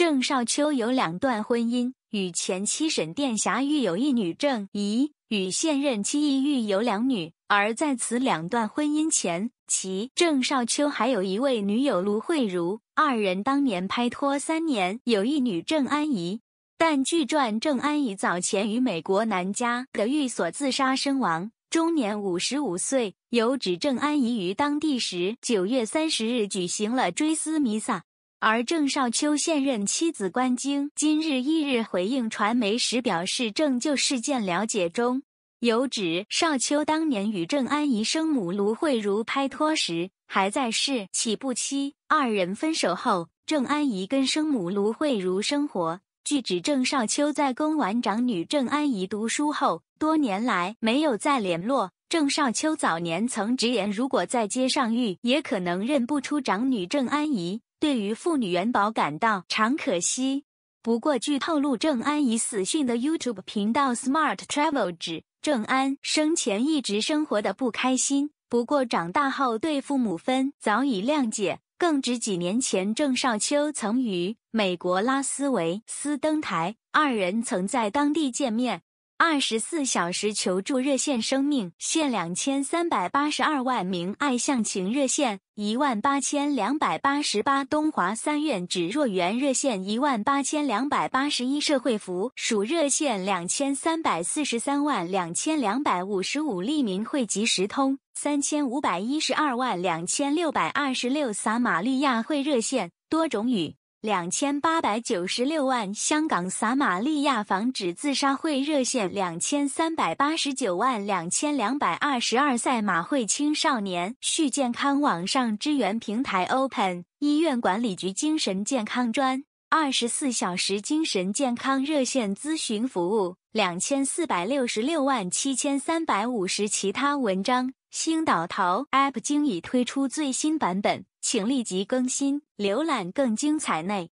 郑少秋有两段婚姻，与前妻沈殿霞育有一女郑怡，与现任妻亦育有两女。而在此两段婚姻前，其郑少秋还有一位女友卢慧茹，二人当年拍拖三年，有一女郑安怡。但据传，郑安怡早前于美国南加的寓所自杀身亡，终年五十五岁。有指郑安怡于当地时九月三十日举行了追思弥撒。而郑少秋现任妻子关菁今日一日回应传媒时表示，正就事件了解中有指，少秋当年与郑安怡生母卢慧茹拍拖时还在世，起步期。二人分手后，郑安怡跟生母卢慧茹生活。据指，郑少秋在供完长女郑安怡读书后，多年来没有再联络。郑少秋早年曾直言，如果在街上遇，也可能认不出长女郑安怡。对于妇女元宝感到，常可惜。不过据透露，郑安已死讯的 YouTube 频道 Smart Travel 指，郑安生前一直生活的不开心。不过长大后对父母分早已谅解。更指几年前郑少秋曾与美国拉斯维斯登台，二人曾在当地见面。二十四小时求助热线：生命，现两千三百八十二万名爱向情热线，一万八千两百八十八东华三院指若园热线，一万八千两百八十一社会服属热线，两千三百四十三万两千两百五十五利民汇及时通，三千五百一十二万两千六百二十六撒玛利亚会热线，多种语。两千八百九十六万香港撒玛利亚防止自杀会热线两千三百八十九万两千两百二十二赛马会青少年续健康网上支援平台 open 医院管理局精神健康专二十四小时精神健康热线咨询服务两千四百六十六万七千三百五十其他文章。星岛淘 App 经已推出最新版本，请立即更新，浏览更精彩内